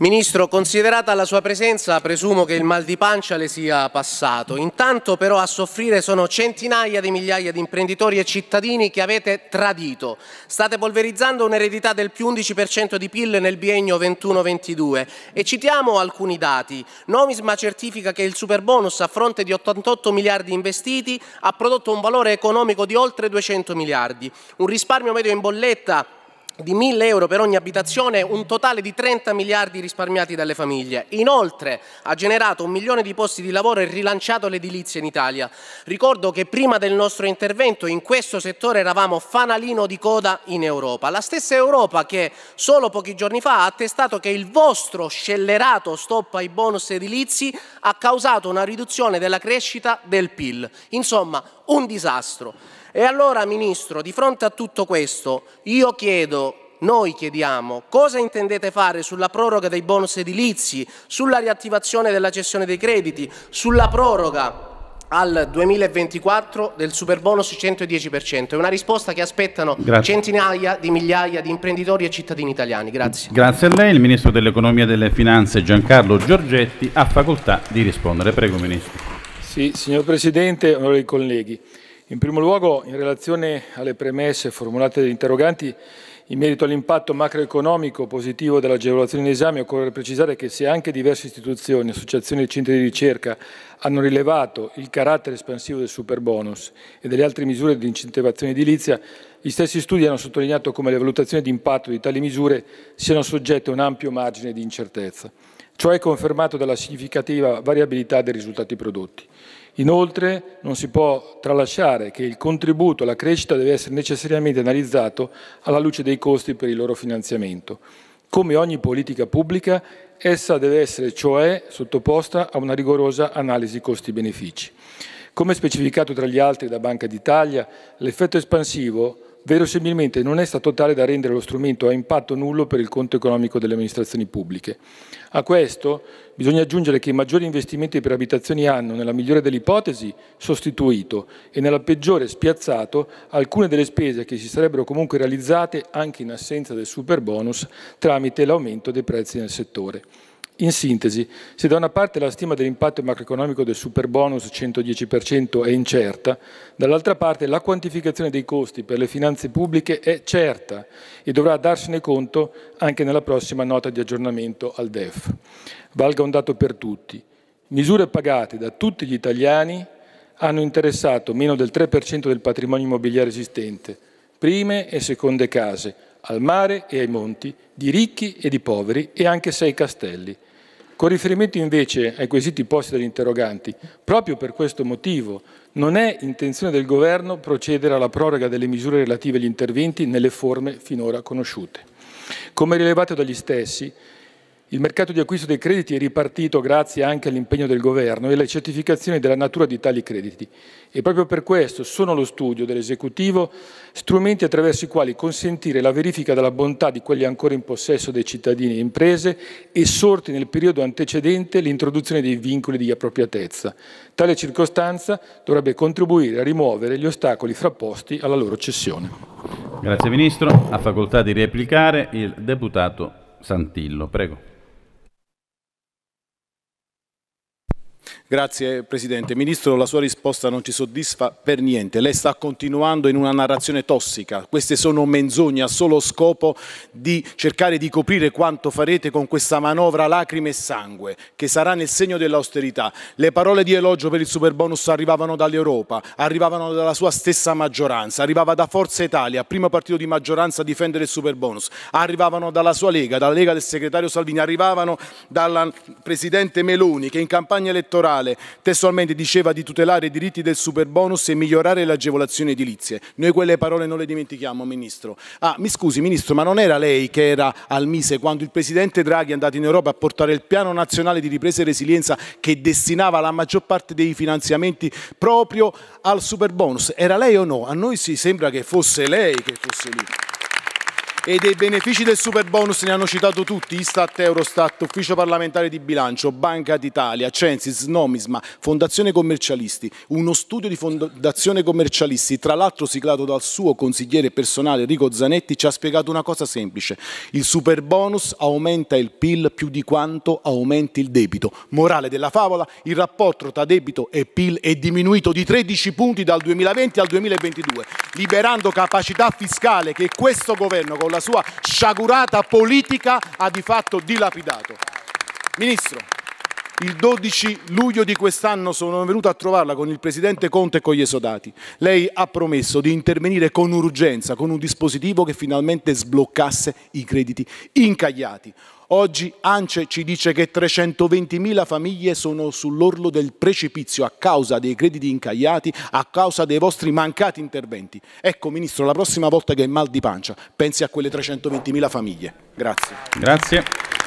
Ministro, considerata la sua presenza, presumo che il mal di pancia le sia passato. Intanto però a soffrire sono centinaia di migliaia di imprenditori e cittadini che avete tradito. State polverizzando un'eredità del più 11% di PIL nel biennio 21-22. E citiamo alcuni dati. Nomisma certifica che il superbonus a fronte di 88 miliardi investiti ha prodotto un valore economico di oltre 200 miliardi. Un risparmio medio in bolletta di 1000 euro per ogni abitazione, un totale di 30 miliardi risparmiati dalle famiglie. Inoltre ha generato un milione di posti di lavoro e rilanciato l'edilizia in Italia. Ricordo che prima del nostro intervento in questo settore eravamo fanalino di coda in Europa. La stessa Europa che solo pochi giorni fa ha attestato che il vostro scellerato stop ai bonus edilizi ha causato una riduzione della crescita del PIL. Insomma, un disastro. E allora, Ministro, di fronte a tutto questo, io chiedo noi chiediamo cosa intendete fare sulla proroga dei bonus edilizi, sulla riattivazione della cessione dei crediti, sulla proroga al 2024 del superbonus bonus 110%. È una risposta che aspettano Grazie. centinaia di migliaia di imprenditori e cittadini italiani. Grazie. Grazie a lei. Il Ministro dell'Economia e delle Finanze Giancarlo Giorgetti ha facoltà di rispondere. Prego Ministro. Sì, signor Presidente, onorevoli colleghi. In primo luogo, in relazione alle premesse formulate dagli interroganti, in merito all'impatto macroeconomico positivo dell'agevolazione in esame, occorre precisare che se anche diverse istituzioni, associazioni e centri di ricerca hanno rilevato il carattere espansivo del superbonus e delle altre misure di incentivazione edilizia, gli stessi studi hanno sottolineato come le valutazioni di impatto di tali misure siano soggette a un ampio margine di incertezza. Ciò è confermato dalla significativa variabilità dei risultati prodotti. Inoltre non si può tralasciare che il contributo alla crescita deve essere necessariamente analizzato alla luce dei costi per il loro finanziamento. Come ogni politica pubblica, essa deve essere cioè sottoposta a una rigorosa analisi costi-benefici. Come specificato tra gli altri da Banca d'Italia, l'effetto espansivo verosimilmente non è stato tale da rendere lo strumento a impatto nullo per il conto economico delle amministrazioni pubbliche. A questo bisogna aggiungere che i maggiori investimenti per abitazioni hanno, nella migliore delle ipotesi, sostituito e nella peggiore spiazzato alcune delle spese che si sarebbero comunque realizzate anche in assenza del super bonus tramite l'aumento dei prezzi nel settore. In sintesi, se da una parte la stima dell'impatto macroeconomico del super bonus 110% è incerta, dall'altra parte la quantificazione dei costi per le finanze pubbliche è certa e dovrà darsene conto anche nella prossima nota di aggiornamento al DEF. Valga un dato per tutti. Misure pagate da tutti gli italiani hanno interessato meno del 3% del patrimonio immobiliare esistente, prime e seconde case, al mare e ai monti, di ricchi e di poveri e anche sei castelli. Con riferimento invece ai quesiti posti dagli interroganti, proprio per questo motivo non è intenzione del Governo procedere alla proroga delle misure relative agli interventi nelle forme finora conosciute. Come rilevato dagli stessi, il mercato di acquisto dei crediti è ripartito grazie anche all'impegno del Governo e alle certificazioni della natura di tali crediti e proprio per questo sono allo studio dell'esecutivo strumenti attraverso i quali consentire la verifica della bontà di quelli ancora in possesso dei cittadini e imprese e sorti nel periodo antecedente l'introduzione dei vincoli di appropriatezza. Tale circostanza dovrebbe contribuire a rimuovere gli ostacoli frapposti alla loro cessione. Grazie Ministro. A facoltà di replicare il deputato Santillo. Prego. Grazie Presidente. Ministro, la sua risposta non ci soddisfa per niente. Lei sta continuando in una narrazione tossica. Queste sono menzogne a solo scopo di cercare di coprire quanto farete con questa manovra lacrime e sangue, che sarà nel segno dell'austerità. Le parole di elogio per il superbonus arrivavano dall'Europa, arrivavano dalla sua stessa maggioranza, arrivava da Forza Italia, primo partito di maggioranza a difendere il superbonus, arrivavano dalla sua Lega, dalla Lega del segretario Salvini, arrivavano dalla Presidente Meloni, che in campagna elettorale Comunale testualmente diceva di tutelare i diritti del super bonus e migliorare le agevolazioni edilizie. Noi quelle parole non le dimentichiamo, Ministro. Ah, mi scusi, Ministro, ma non era lei che era al Mise quando il Presidente Draghi è andato in Europa a portare il Piano Nazionale di Ripresa e Resilienza che destinava la maggior parte dei finanziamenti proprio al super bonus? Era lei o no? A noi sì, sembra che fosse lei che fosse lì. E dei benefici del super bonus ne hanno citato tutti, Istat, Eurostat, Ufficio parlamentare di bilancio, Banca d'Italia, Censis, Nomisma, Fondazione Commercialisti, uno studio di Fondazione Commercialisti, tra l'altro siglato dal suo consigliere personale Rico Zanetti, ci ha spiegato una cosa semplice, il super bonus aumenta il PIL più di quanto aumenti il debito. Morale della favola, il rapporto tra debito e PIL è diminuito di 13 punti dal 2020 al 2022, liberando capacità fiscale che questo governo con con la sua sciagurata politica ha di fatto dilapidato. Ministro, il 12 luglio di quest'anno sono venuto a trovarla con il Presidente Conte e con gli esodati. Lei ha promesso di intervenire con urgenza, con un dispositivo che finalmente sbloccasse i crediti incagliati. Oggi ANCE ci dice che 320.000 famiglie sono sull'orlo del precipizio a causa dei crediti incagliati, a causa dei vostri mancati interventi. Ecco, Ministro, la prossima volta che hai mal di pancia, pensi a quelle 320.000 famiglie. Grazie. Grazie.